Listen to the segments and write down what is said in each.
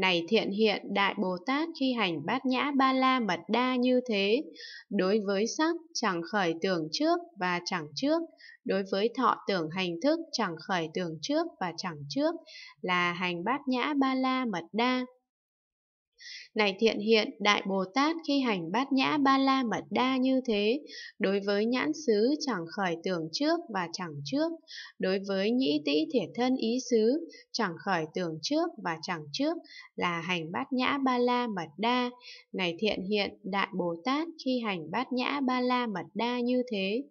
Này thiện hiện Đại Bồ Tát khi hành bát nhã ba la mật đa như thế, đối với sắc chẳng khởi tưởng trước và chẳng trước, đối với thọ tưởng hành thức chẳng khởi tưởng trước và chẳng trước, là hành bát nhã ba la mật đa. Này thiện hiện, Đại Bồ Tát khi hành bát nhã ba la mật đa như thế, đối với nhãn xứ chẳng khởi tưởng trước và chẳng trước, đối với nhĩ tĩ thiệt thân ý xứ chẳng khởi tưởng trước và chẳng trước là hành bát nhã ba la mật đa. Này thiện hiện, Đại Bồ Tát khi hành bát nhã ba la mật đa như thế,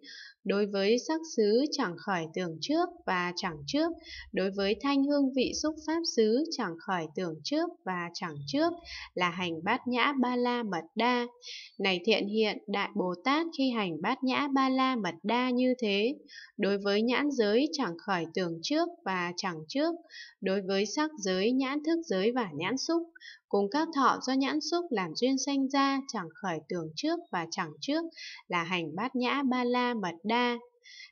đối với sắc xứ chẳng khởi tưởng trước và chẳng trước, đối với thanh hương vị xúc pháp xứ chẳng khởi tưởng trước và chẳng trước là hành bát nhã ba la mật đa. Này thiện hiện, Đại Bồ Tát khi hành bát nhã ba la mật đa như thế, đối với nhãn giới chẳng khởi tưởng trước và chẳng trước, đối với sắc giới, nhãn thức giới và nhãn xúc, cùng các thọ do nhãn xúc làm duyên sanh ra chẳng khởi tưởng trước và chẳng trước là hành bát nhã ba la mật đa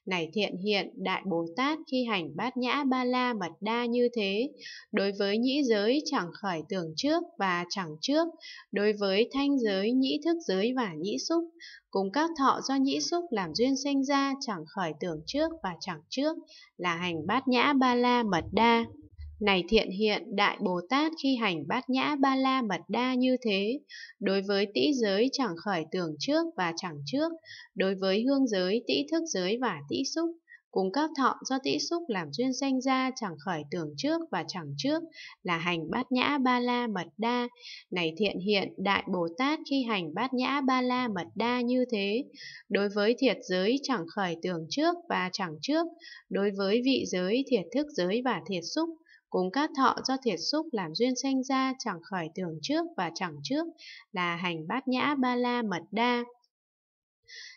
này thiện hiện, Đại Bồ Tát khi hành bát nhã ba la mật đa như thế, đối với nhĩ giới chẳng khởi tưởng trước và chẳng trước, đối với thanh giới, nhĩ thức giới và nhĩ xúc, cùng các thọ do nhĩ xúc làm duyên sinh ra chẳng khởi tưởng trước và chẳng trước, là hành bát nhã ba la mật đa. Này thiện hiện Đại Bồ Tát khi hành bát nhã ba la mật đa như thế, đối với tĩ giới chẳng khởi tưởng trước và chẳng trước, đối với hương giới, tĩ thức giới và tĩ xúc, cùng các thọ do tĩ xúc làm duyên sanh ra chẳng khởi tưởng trước và chẳng trước là hành bát nhã ba la mật đa này thiện hiện đại bồ tát khi hành bát nhã ba la mật đa như thế đối với thiệt giới chẳng khởi tưởng trước và chẳng trước đối với vị giới thiệt thức giới và thiệt xúc cùng các thọ do thiệt xúc làm duyên sanh ra chẳng khởi tưởng trước và chẳng trước là hành bát nhã ba la mật đa.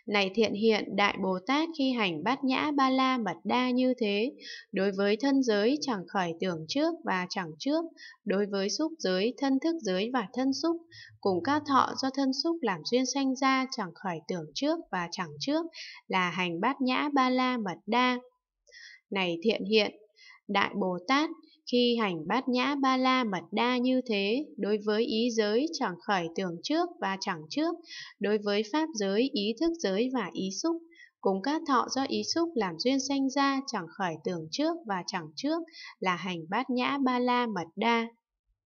Này thiện hiện Đại Bồ Tát khi hành bát nhã ba la mật đa như thế, đối với thân giới chẳng khởi tưởng trước và chẳng trước, đối với xúc giới, thân thức giới và thân xúc, cùng các thọ do thân xúc làm duyên sanh ra chẳng khởi tưởng trước và chẳng trước, là hành bát nhã ba la mật đa. Này thiện hiện, Đại Bồ Tát, khi hành bát nhã ba la mật đa như thế, đối với ý giới chẳng khởi tưởng trước và chẳng trước, đối với pháp giới, ý thức giới và ý xúc, cùng các thọ do ý xúc làm duyên sanh ra chẳng khởi tưởng trước và chẳng trước là hành bát nhã ba la mật đa.